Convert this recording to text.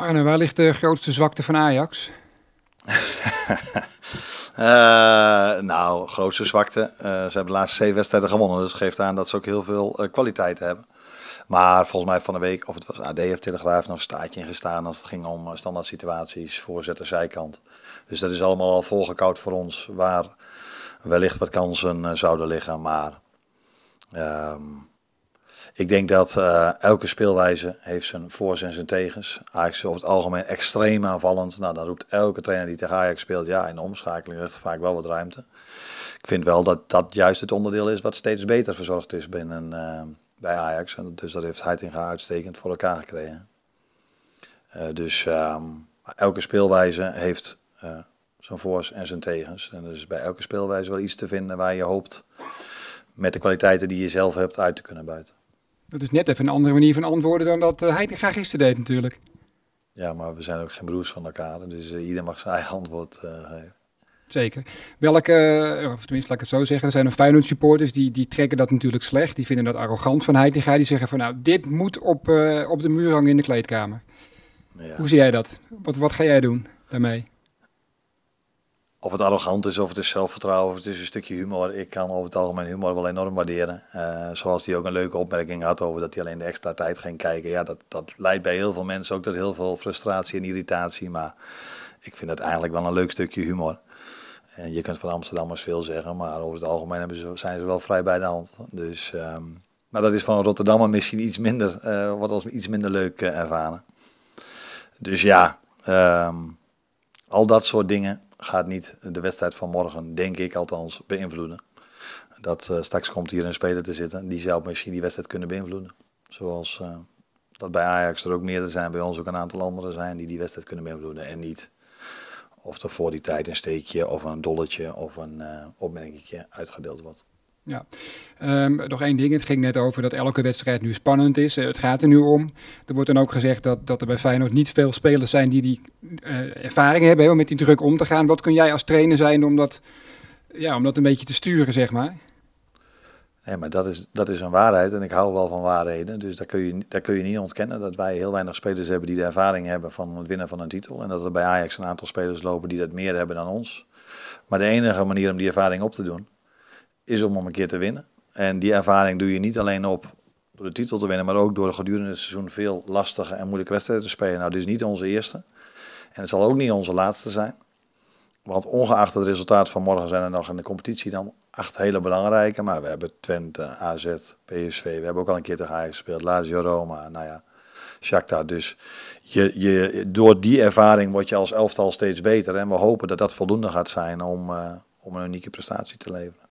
Arne, waar ligt de grootste zwakte van Ajax? Eh, nou, grootste zwakte. Eh, ze hebben de laatste zeven wedstrijden gewonnen. Dus geeft aan dat ze ook heel veel uh, kwaliteit hebben. Maar volgens mij van de week, of het was AD of Telegraaf, nog een staartje in gestaan als het ging om standaard situaties, voorzetten, zijkant. Dus dat is allemaal al volgekoud voor ons, waar wellicht wat kansen zouden liggen. Maar ehm, ik denk dat eh, elke speelwijze heeft zijn voor's en zijn tegens. Ajax is over het algemeen extreem aanvallend. Nou, dan roept elke trainer die tegen Ajax speelt, ja, in de omschakeling ligt vaak wel wat ruimte. Ik vind wel dat dat juist het onderdeel is wat steeds beter verzorgd is binnen eh, bij Ajax. En dus dat heeft Heitinga uitstekend voor elkaar gekregen. Eh, dus ehm, elke speelwijze heeft zijn voor's en zijn tegens. En er is bij elke speelwijze wel iets te vinden waar je hoopt met de kwaliteiten die je zelf hebt uit te kunnen buiten. Dat is net even een andere manier van antwoorden dan dat eh, hij graag gisteren deed natuurlijk. Ja, maar we zijn ook geen broers van elkaar, dus eh, ieder mag zijn eigen antwoord eh, geven. Zeker. Welke, of tenminste laat ik het zo zeggen, er zijn een Feyenoord supporters die, die trekken dat natuurlijk slecht. Die vinden dat arrogant van Heitinga. Die zeggen van nou, dit moet op, op de muur hangen in de kleedkamer. Ja. Hoe zie jij dat? Wat, wat ga jij doen daarmee? of het arrogant is, of het is zelfvertrouwen, of het is een stukje humor. Ik kan over het algemeen humor wel enorm waarderen. Eh, zoals hij ook een leuke opmerking had over dat hij alleen de extra tijd ging kijken. Ja, dat, dat leidt bij heel veel mensen ook tot heel veel frustratie en irritatie. Maar ik vind het eigenlijk wel een leuk stukje humor. En je kunt van Amsterdammers veel zeggen, maar over het algemeen ze, zijn ze wel vrij bij de hand. Dus, ehm, maar dat is van Rotterdammer misschien iets minder, eh, wat als iets minder leuk eh, ervaren. Dus ja, ehm, al dat soort dingen gaat niet de wedstrijd van morgen, denk ik althans, beïnvloeden. Dat eh, straks komt hier een speler te zitten, die zou misschien die wedstrijd kunnen beïnvloeden. Zoals eh, dat bij Ajax er ook meerdere zijn, bij ons ook een aantal anderen zijn die die wedstrijd kunnen beïnvloeden. En niet of er voor die tijd een steekje of een dolletje of een uh, eh, opmerkingje uitgedeeld wordt. Ja, ehm, nog één ding. Het ging net over dat elke wedstrijd nu spannend is. Eh, het gaat er nu om. Er wordt dan ook gezegd dat, dat er bij Feyenoord niet veel spelers zijn die die eh, ervaring hebben om met die druk om te gaan. Wat kun jij als trainer zijn om dat, ja, om dat een beetje te sturen, zeg maar? Ja, maar dat is, dat is een waarheid en ik hou wel van waarheden. Dus daar kun, je, daar kun je niet ontkennen dat wij heel weinig spelers hebben die de ervaring hebben van het winnen van een titel. En dat er bij Ajax een aantal spelers lopen die dat meer hebben dan ons. Maar de enige manier om die ervaring op te doen is om een keer te winnen. En die ervaring doe je niet alleen op door de titel te winnen, maar ook door gedurende het seizoen veel lastige en moeilijke wedstrijden te spelen. Nou, dit is niet onze eerste. En het zal ook niet onze laatste zijn. Want ongeacht het resultaat van morgen zijn er nog in de competitie dan acht hele belangrijke. Maar we hebben Twente, AZ, PSV. We hebben ook al een keer tegen Ajax gespeeld. Lazio Roma, nou ja, Shakhtar. Dus je, je, door die ervaring word je als elftal steeds beter. En we hopen dat dat voldoende gaat zijn om, eh, om een unieke prestatie te leveren.